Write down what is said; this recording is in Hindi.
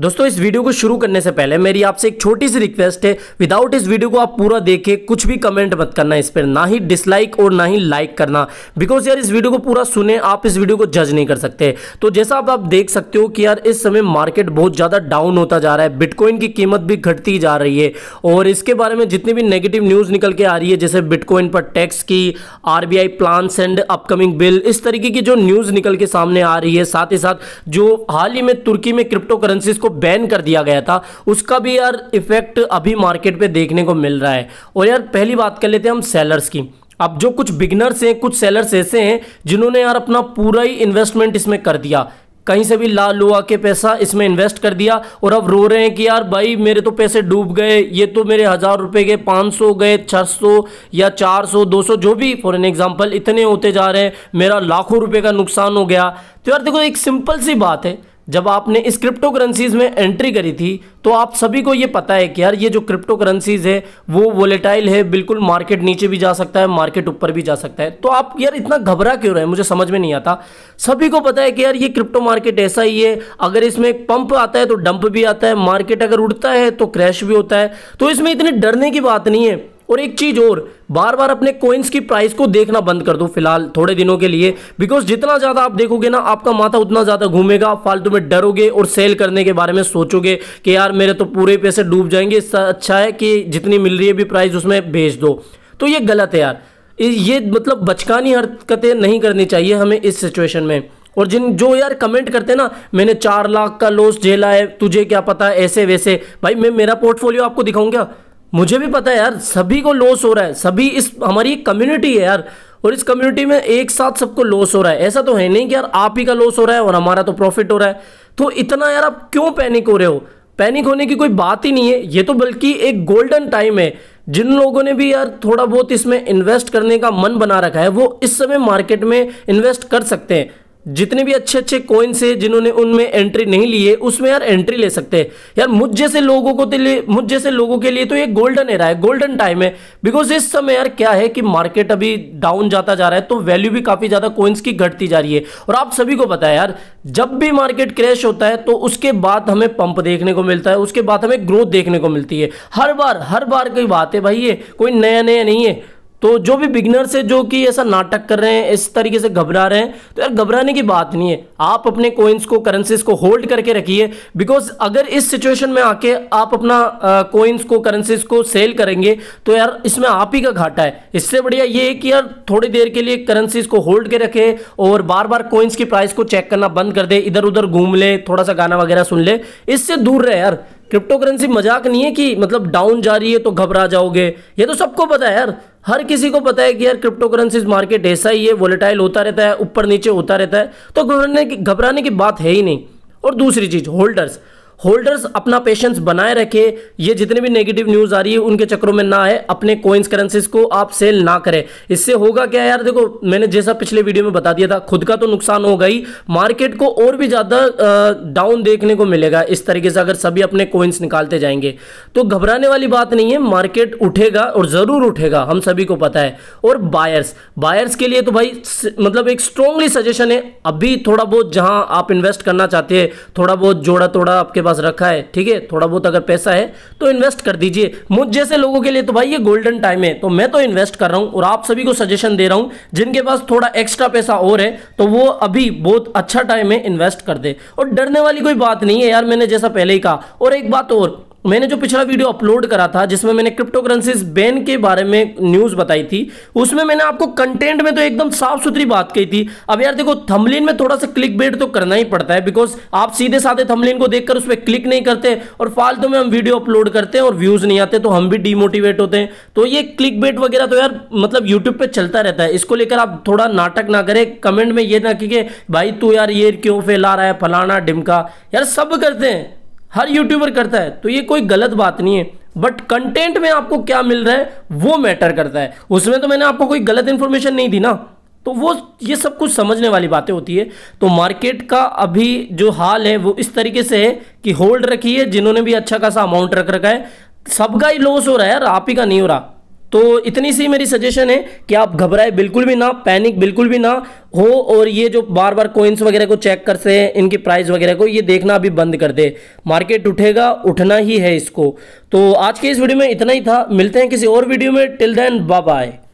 दोस्तों इस वीडियो को शुरू करने से पहले मेरी आपसे एक छोटी सी रिक्वेस्ट है विदाउट इस वीडियो को आप पूरा देखे कुछ भी कमेंट मत करना इस पर ना ही डिसलाइक और ना ही लाइक करना बिकॉज यार इस वीडियो को पूरा सुने आप इस वीडियो को जज नहीं कर सकते तो जैसा आप, आप देख सकते हो कि यार इस समय मार्केट बहुत ज़्यादा डाउन होता जा रहा है बिटकॉइन की कीमत भी घटती जा रही है और इसके बारे में जितनी भी नेगेटिव न्यूज़ निकल के आ रही है जैसे बिटकॉइन पर टैक्स की R B and upcoming bill इस तरीके की जो न्यूज़ निकल के सामने आ रही है साथ ही साथ जो हाल ही में तुर्की में क्रिप्टो करेंसीज जिसको बैन कर दिया गया था उसका भी यार इफेक्ट अभी मार्केट पे देखने को मिल रहा है और यार पहली बात कर लेते हैं हम सेलर्स की अब जो कुछ बिगनर्स हैं कुछ सेलर्स ऐसे हैं जिन्होंने यार अपना पूरा ही इन्वेस्टमेंट इसमें कर दिया कहीं से भी ला लुआ के पैसा इसमें इन्वेस्ट कर दिया और अब रो रहे हैं कि यार भाई मेरे तो पैसे डूब गए ये तो मेरे हज़ार रुपए के पाँच सौ गए छः सौ या चार सौ दो सौ जो भी फॉर एन एग्जाम्पल इतने होते जा रहे हैं मेरा लाखों रुपए का नुकसान हो गया तो यार देखो एक सिंपल सी बात है जब आपने इस क्रिप्टो करेंसीज में एंट्री करी थी तो आप सभी को ये पता है कि यार ये जो क्रिप्टो करेंसीज है वो वोलेटाइल है बिल्कुल मार्केट नीचे भी जा सकता है मार्केट ऊपर भी जा सकता है तो आप यार इतना घबरा क्यों रहे मुझे समझ में नहीं आता सभी को पता है कि यार ये क्रिप्टो मार्केट ऐसा ही है अगर इसमें एक पंप आता है तो डंप भी आता है मार्केट अगर उड़ता है तो क्रैश भी होता है तो इसमें इतने डरने की बात नहीं है और एक चीज़ और बार बार अपने कॉइन्स की प्राइस को देखना बंद कर दो फिलहाल थोड़े दिनों के लिए बिकॉज जितना ज़्यादा आप देखोगे ना आपका माथा उतना ज़्यादा घूमेगा फालतू में डरोगे और सेल करने के बारे में सोचोगे कि यार मेरे तो पूरे पैसे डूब जाएंगे इससे अच्छा है कि जितनी मिल रही है भी प्राइस उसमें भेज दो तो ये गलत है यार ये मतलब बचकानी हरकतें नहीं करनी चाहिए हमें इस सिचुएशन में और जिन जो यार कमेंट करते ना मैंने चार लाख का लॉस झेला है तुझे क्या पता ऐसे वैसे भाई मैं मेरा पोर्टफोलियो आपको दिखाऊंगा मुझे भी पता है यार सभी को लॉस हो रहा है सभी इस हमारी एक कम्युनिटी है यार और इस कम्युनिटी में एक साथ सबको लॉस हो रहा है ऐसा तो है नहीं कि यार आप ही का लॉस हो रहा है और हमारा तो प्रॉफिट हो रहा है तो इतना यार आप क्यों पैनिक हो रहे हो पैनिक होने की कोई बात ही नहीं है ये तो बल्कि एक गोल्डन टाइम है जिन लोगों ने भी यार थोड़ा बहुत इसमें इन्वेस्ट करने का मन बना रखा है वो इस समय मार्केट में इन्वेस्ट कर सकते हैं जितने भी अच्छे अच्छे कोइंस है जिन्होंने उनमें एंट्री नहीं ली है उसमें यार एंट्री ले सकते हैं यार मुझ जैसे लोगों को तो मुझ जैसे लोगों के लिए तो ये गोल्डन एरा है गोल्डन टाइम है बिकॉज इस समय यार क्या है कि मार्केट अभी डाउन जाता जा रहा है तो वैल्यू भी काफ़ी ज़्यादा कोइंस की घटती जा रही है और आप सभी को पता है यार जब भी मार्केट क्रैश होता है तो उसके बाद हमें पंप देखने को मिलता है उसके बाद हमें ग्रोथ देखने को मिलती है हर बार हर बार की बात है भाई ये कोई नया नया नहीं है तो जो भी बिगनर्स है जो कि ऐसा नाटक कर रहे हैं इस तरीके से घबरा रहे हैं तो यार घबराने की बात नहीं है आप अपने कोइंस को करेंसीज को होल्ड करके रखिए बिकॉज अगर इस सिचुएशन में आके आप अपना कोइंस को करेंसीज को सेल करेंगे तो यार इसमें आप ही का घाटा है इससे बढ़िया ये है कि यार थोड़ी देर के लिए करेंसीज को होल्ड के रखे और बार बार कोइंस की प्राइस को चेक करना बंद कर दे इधर उधर घूम ले थोड़ा सा गाना वगैरह सुन ले इससे दूर रहे यार क्रिप्टो करेंसी मजाक नहीं है कि मतलब डाउन जा रही है तो घबरा जाओगे ये तो सबको पता है यार हर किसी को पता है कि यार क्रिप्टो करेंसी मार्केट ऐसा ही है वोलेटाइल होता रहता है ऊपर नीचे होता रहता है तो घबराने की घबराने की बात है ही नहीं और दूसरी चीज़ होल्डर्स होल्डर्स अपना पेशेंस बनाए रखे ये जितने भी नेगेटिव न्यूज आ रही है उनके चक्रों में ना आए अपने कोइंस करेंसीज को आप सेल ना करें इससे होगा क्या यार देखो मैंने जैसा पिछले वीडियो में बता दिया था खुद का तो नुकसान होगा ही मार्केट को और भी ज्यादा डाउन देखने को मिलेगा इस तरीके से अगर सभी अपने कोइंस निकालते जाएंगे तो घबराने वाली बात नहीं है मार्केट उठेगा और जरूर उठेगा हम सभी को पता है और बायर्स बायर्स के लिए तो भाई मतलब एक स्ट्रॉन्गली सजेशन है अभी थोड़ा बहुत जहां आप इन्वेस्ट करना चाहते हैं थोड़ा बहुत जोड़ा तोड़ा आपके पास रखा है ठीक है थोड़ा बहुत अगर पैसा है तो इन्वेस्ट कर दीजिए मुझ जैसे लोगों के लिए तो भाई ये गोल्डन टाइम है तो मैं तो इन्वेस्ट कर रहा हूँ और आप सभी को सजेशन दे रहा हूँ जिनके पास थोड़ा एक्स्ट्रा पैसा और है तो वो अभी बहुत अच्छा टाइम है इन्वेस्ट कर दे और डरने वाली कोई बात नहीं है यार मैंने जैसा पहले ही कहा और एक बात और मैंने जो पिछला वीडियो अपलोड करा था जिसमें मैंने क्रिप्टो करेंसीज बैन के बारे में न्यूज़ बताई थी उसमें मैंने आपको कंटेंट में तो एकदम साफ सुथरी बात कही थी अब यार देखो थमलिन में थोड़ा सा क्लिक बेट तो करना ही पड़ता है बिकॉज आप सीधे साधे थमलिन को देखकर उस पर क्लिक नहीं करते और फालतू में हम वीडियो अपलोड करते हैं और व्यूज़ नहीं आते तो हम भी डिमोटिवेट होते हैं तो ये क्लिक बेट वगैरह तो यार मतलब यूट्यूब पर चलता रहता है इसको लेकर आप थोड़ा नाटक ना करें कमेंट में ये ना कि भाई तू यार ये क्यों फैला रहा है फलाना डिमका यार सब करते हैं हर यूट्यूबर करता है तो ये कोई गलत बात नहीं है बट कंटेंट में आपको क्या मिल रहा है वो मैटर करता है उसमें तो मैंने आपको कोई गलत इन्फॉर्मेशन नहीं दी ना तो वो ये सब कुछ समझने वाली बातें होती है तो मार्केट का अभी जो हाल है वो इस तरीके से है कि होल्ड रखी है जिन्होंने भी अच्छा खासा अमाउंट रख रखा है सबका ही लॉस हो रहा है यार आप ही का नहीं हो रहा तो इतनी सी मेरी सजेशन है कि आप घबराए बिल्कुल भी ना पैनिक बिल्कुल भी ना हो और ये जो बार बार कोइंस वगैरह को चेक करते हैं इनकी प्राइस वगैरह को ये देखना अभी बंद कर दे मार्केट उठेगा उठना ही है इसको तो आज के इस वीडियो में इतना ही था मिलते हैं किसी और वीडियो में टिल देन बाय बाय